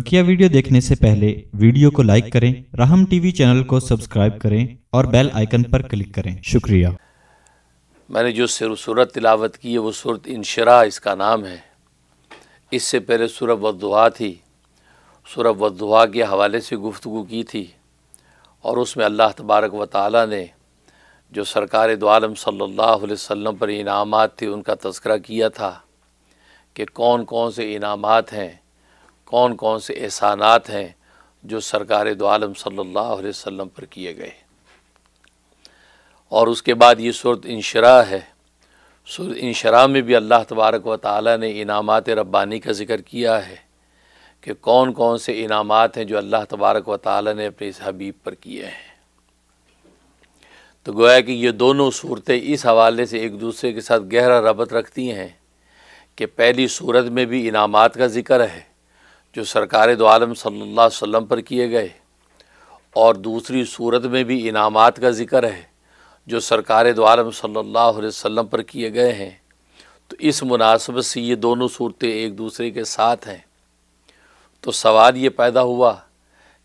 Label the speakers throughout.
Speaker 1: बकिया वीडियो देखने से पहले वीडियो को लाइक करें राहम टीवी चैनल को सब्सक्राइब करें और बेल आइकन पर क्लिक करें शुक्रिया मैंने जो सूरत तिलावत की है वो सूरत इनशरा इसका नाम है इससे पहले व वदुआ थी व वदुआ के हवाले से गुफ्तु की थी और उसमें अल्लाह तबारक व ताली ने जो सरकार दोआलम सल्ला अलैहि पर इनामत थे उनका तस्करा किया था कि कौन कौन से इनामत हैं कौन कौन से एहसानात हैं जो सरकार दो आलम सल्लल्लाहु अलैहि वसल्लम पर किए गए और उसके बाद ये सूरत इनशरा है सूरत इनशरा में भी अल्लाह तबारक व ताली ने इनामत रब्बानी का ज़िक्र किया है कि कौन कौन से इनामत हैं जो अल्लाह तबारक व ताली ने अपने इस हबीब पर किए हैं तो गोया कि ये दोनों सूरतें इस हवाले से एक दूसरे के साथ गहरा रबत रखती हैं कि पहली सूरत में भी इनामत का ज़िक्र है जो सरकार दो आलम सल्ला वम पर किए गए और दूसरी सूरत में भी इनामात का ज़िक्र है जो सरकार दो आलम सल्ला वम पर किए गए हैं तो इस मुनासबत से ये दोनों सूरतें एक दूसरे के साथ हैं तो सवाल ये पैदा हुआ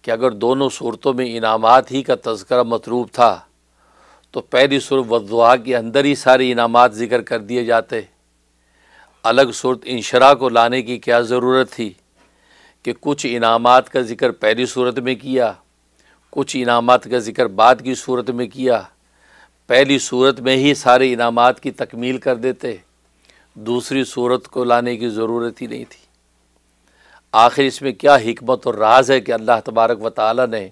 Speaker 1: कि अगर दोनों सूरतों में इनामात ही का तस्करा मतलूब था तो पहली सूरत वजुआ के अंदर ही सारे इनामात ज़िक्र कर दिए जाते अलग सूरत इंशरा को लाने की क्या ज़रूरत थी कि कुछ इनामात का ज़िक्र पहली सूरत में किया कुछ इनामात का ज़िक्र बाद की सूरत में किया पहली सूरत में ही सारे इनामात की तकमील कर देते दूसरी सूरत को लाने की ज़रूरत ही नहीं थी आखिर इसमें क्या हमत और राज है कि अल्लाह तबारक व ताली ने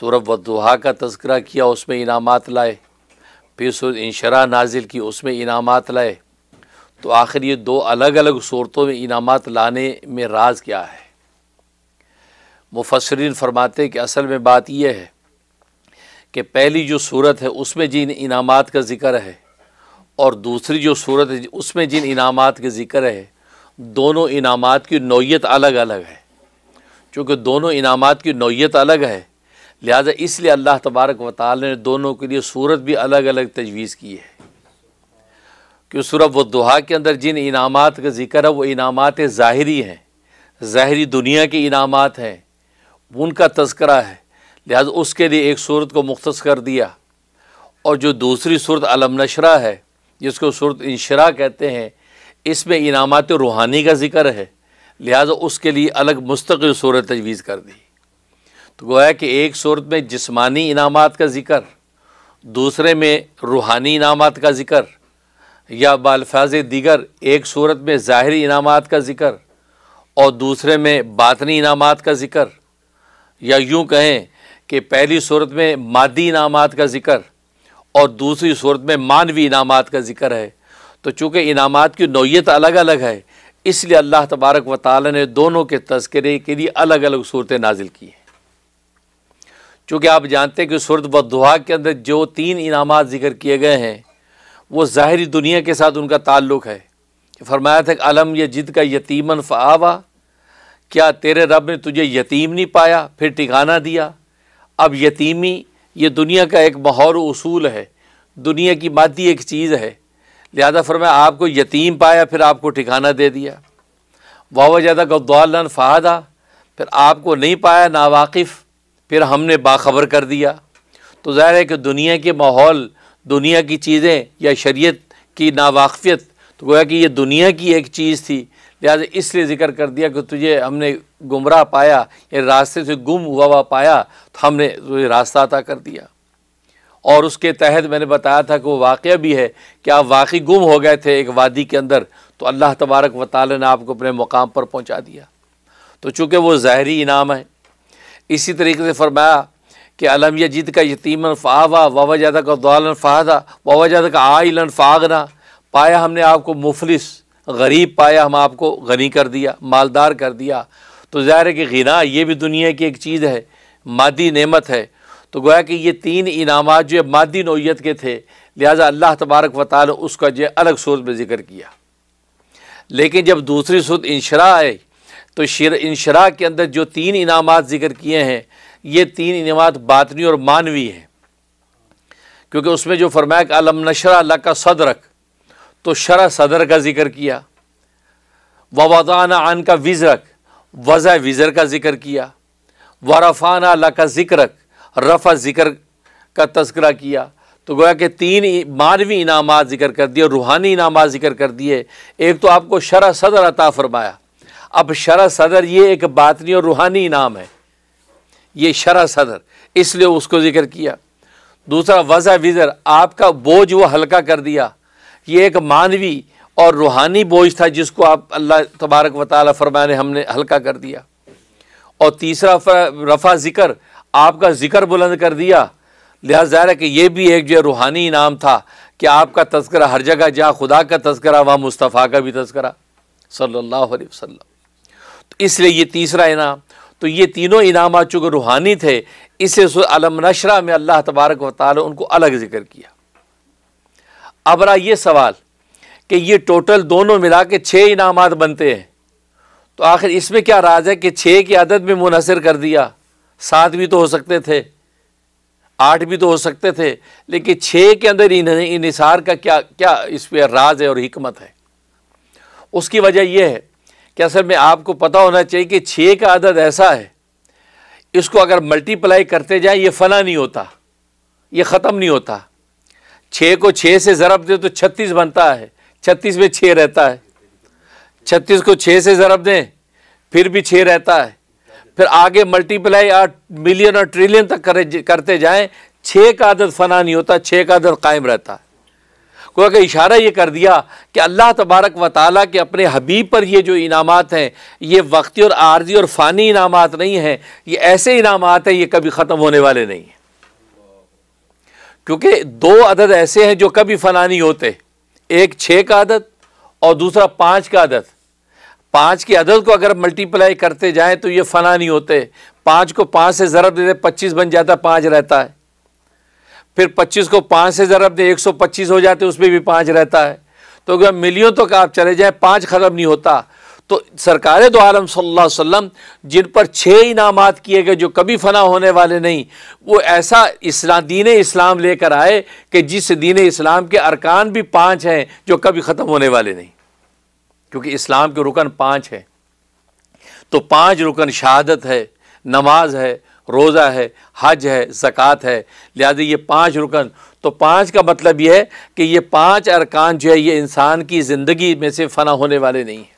Speaker 1: सूरभ व दुहा का तस्करा किया उसमें इनामात लाए फिर सुर इंशरा नाजिल की उसमें इनामात लाए तो आखिर ये दो अलग अलग सूरतों में इनामात लाने में राज क्या है मुफसरिन फरमाते कि असल में बात यह है कि पहली जो सूरत है उसमें जिन इनामात का ज़िक्र है और दूसरी जो सूरत है उसमें जिन इनामात का ज़िक्र है दोनों इनामात की नौीयत अलग अलग है चूँकि दोनों इनामात की नौीयत अलग है लिहाजा इसलिए अल्लाह तबारक वाल ने दोनों के लिए सूरत भी अलग अलग तजवीज़ की है कि सूरब व दुहा के अंदर जिन इनामात का जिक्र है वो इनामात ज़ाहरी हैं ज़ाहरी दुनिया के इनामात हैं उनका तस्करा है लिहाजा उसके लिए एक सूरत को मुख्त कर दिया और जो दूसरी सूरत अलम है जिसको सूरत इनशरा कहते हैं इसमें इनामत रूहानी का जिक्र है लिहाजा उसके लिए अलग मुस्तकिल सूरत तजवीज़ कर दी तो गोया कि एक सूरत में जिसमानी इनाम का जिक्र दूसरे में रूहानी इनाम का जिक्र या बालफाज दिगर एक सूरत में ज़ाहरी इनाम का जिक्र और दूसरे में बातनी इनामत का जिक्र या यूँ कहें कि पहली सूरत में मादी इनामात का ज़िक्र और दूसरी सूरत में मानवी इनामात का ज़िक्र है तो चूँकि इनामात की नौीयत अलग अलग है इसलिए अल्लाह तबारक व ताली ने दोनों के तस्करे के लिए अलग अलग सूरतें नाजिल की हैं चूँकि आप जानते हैं कि सूरत बदुहा के अंदर जो तीन इनामात ज़िक्र किए गए हैं वो ज़ाहरी दुनिया के साथ उनका ताल्लुक़ है फरमाया था कि अलम ये जिद का यतीमन फ़ावा क्या तेरे रब ने तुझे यतीम नहीं पाया फिर ठिकाना दिया अब यतीमी ये दुनिया का एक माहौर उसूल है दुनिया की मादी एक चीज़ है लिहाजा फरमाया आपको यतीम पाया फिर आपको ठिकाना दे दिया वाह ज़्यादा गब्दालन फ़ादा फिर आपको नहीं पाया नावाकिफ़ फिर हमने बाखबर कर दिया तो ज़ाहिर है कि दुनिया के माहौल दुनिया की चीज़ें या शरीयत की नावाकफियत तो गोया कि ये दुनिया की एक चीज़ थी लिहाजा इसलिए ज़िक्र कर दिया कि तुझे हमने गुमराह पाया या रास्ते से गुम हुआ हुआ पाया तो हमने तुझे रास्ता अता कर दिया और उसके तहत मैंने बताया था कि वो वाक़ भी है कि आप वाकई गुम हो गए थे एक वादी के अंदर तो अल्लाह तबारक व ताल ने आपको अपने मुकाम पर पहुँचा दिया तो चूँकि वो ज़ाहरी इनाम है इसी तरीके से फरमाया कि अलमिया यजीद का यतीम फ़ावा वावा जादा का दौलन फ़ाहदा वावा जादा का आइलन फ़ागना पाया हमने आपको मुफलिस गरीब पाया हम आपको गनी कर दिया मालदार कर दिया तो ज़ाहिर है कि गना ये भी दुनिया की एक चीज़ है मादी नेमत है तो गोया कि ये तीन इनाम जो मादी नोयत के थे लिहाजा अल्लाह तबारक वाल उसका जो अलग सूरत में ज़िक्र किया लेकिन जब दूसरी सूरत इंशरा आए तो शर इंशरा के अंदर जो तीन इनाम ज़िक्र किए हैं ये तीन इनाम बातनी और मानवी हैं क्योंकि उसमें जो फरमाया कि अलम नशरा अल्लाह का सदरक तो शरा सदर का जिक्र किया ववादाना आन का विजरक वज़ा विजर का जिक्र किया रफाना अला का जिक्रक रफ़ा जिक्र का तस्करा किया तो गोया कि तीन मानवी इनाम जिक्र कर दिए रूहानी इनाम जिक्र कर दिए एक तो आपको शरा सदर अता फरमाया अब शरा सदर ये एक बातनी और रूहानी इनाम है ये शरा सदर इसलिए उसको जिक्र किया दूसरा वज़ा विज़र आपका बोझ वो हल्का कर दिया ये एक मानवी और रूहानी बोझ था जिसको आप अल्लाह तबारक व ताल फरमा ने हमने हल्का कर दिया और तीसरा रफ़ा ज़िक्र आपका ज़िक्र बुलंद कर दिया लिहाजा है कि यह भी एक जो रूहानी इनाम था कि आपका तस्करा हर जगह जहाँ खुदा का तस्करा वहाँ मुस्तफ़ा का भी तस्करा सल्लल्लाहु अलैहि वसल्लम तो इसलिए ये तीसरा इनाम तो ये तीनों इनाम चूँकि रूहानी थे इसे अलम नशरा में अल्लाह तबारक व ताली उनको अलग ज़िक्र किया अब रहा ये सवाल कि ये टोटल दोनों मिला के छः इनाम बनते हैं तो आखिर इसमें क्या राज है कि छः की आदत में मुनसर कर दिया सात भी तो हो सकते थे आठ भी तो हो सकते थे लेकिन छः के अंदर इनसार का क्या क्या इस पर राज है और हमत है उसकी वजह यह है कि असल में आपको पता होना चाहिए कि छः का आदत ऐसा है इसको अगर मल्टीप्लाई करते जाएं ये फ़ना नहीं होता ये ख़त्म नहीं होता छः को छः से ज़रब दे तो छत्तीस बनता है छत्तीस में छः रहता है छत्तीस को छः से ज़रब दें फिर भी छः रहता है फिर आगे मल्टीप्लाई आठ मिलियन और ट्रिलियन तक करे करते जाएं छः का आदत फना नहीं होता छः का आदत कायम रहता है गोया अगर इशारा ये कर दिया कि अल्लाह तबारक व ताली के अपने हबीब पर ये जो इनामत हैं ये वक्ती और आर्जी और फ़ानी इनामत नहीं हैं ये ऐसे इनामत हैं ये कभी ख़त्म होने वाले नहीं हैं क्योंकि दो अदद ऐसे हैं जो कभी फना नहीं होते एक छः का अदद और दूसरा पाँच का अदद पाँच की अदद को अगर मल्टीप्लाई करते जाएं तो ये फना नहीं होते पाँच को पाँच से ज़रब देते पच्चीस बन जाता पाँच रहता है फिर पच्चीस को पाँच से ज़रब दे एक सौ पच्चीस हो जाते उसमें भी पाँच रहता है तो अगर मिलियों तो आप चले जाएँ पाँच ख़त्म नहीं होता तो सरकार दो तो आलम सल्लल्लाहु जिन पर छः इनामात किए गए जो कभी फ़ना होने वाले नहीं वो ऐसा इस्ला, दीन इस्लाम लेकर आए कि जिस दीन इस्लाम के अरकान भी पाँच हैं जो कभी ख़त्म होने वाले नहीं क्योंकि इस्लाम के रुकन पाँच हैं तो पाँच रुकन शहादत है नमाज है रोज़ा है हज है ज़क़़त है लिहाजा ये पाँच रुकन तो पाँच का मतलब यह है कि ये पाँच अरकान जो है ये इंसान की ज़िंदगी में से फ़ना होने वाले नहीं हैं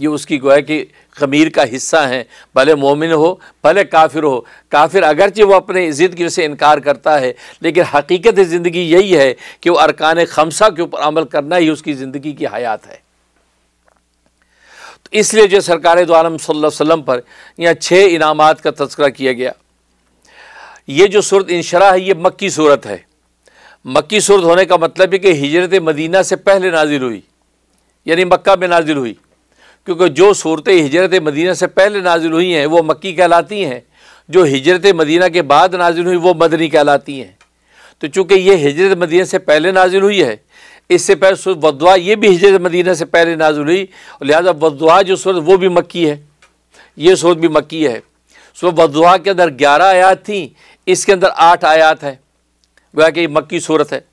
Speaker 1: ये उसकी गोह कि खमीर का हिस्सा हैं भले मोमिन हो भले काफिर हो काफिर अगरचे वो अपने ज़िंदगी से इनकार करता है लेकिन हकीकत ज़िंदगी यही है कि वह अरकान खमसा के ऊपर अमल करना ही उसकी ज़िंदगी की हयात है तो इसलिए जो सरकार दोम सल्लम पर यहाँ छः इनाम का तस्करा किया गया ये जो सूरत इनशरा है ये मक्की सूरत है मक्की सूरत होने का मतलब है कि हिजरत मदीना से पहले नाजिल हुई यानी मक्का में नाजिल हुई क्योंकि जो सूरतें हिजरत मदीना से पहले नाजिल हुई हैं वो मक्की कहलाती हैं जो हिजरत मदीना के बाद नाजिल हुई वो मदनी कहलाती हैं तो चूँकि ये हिजरत मदीना से पहले नाजिल हुई है इससे पहले वदवा ये भी हिजरत मदीना से पहले नाजुल हुई लिहाजा वदवा जो सूरत वो भी मक्की है ये सूरत भी मक्की है सो वदवा के अंदर ग्यारह आयात थी इसके अंदर आठ आयात हैं वह कि मक्की सूरत है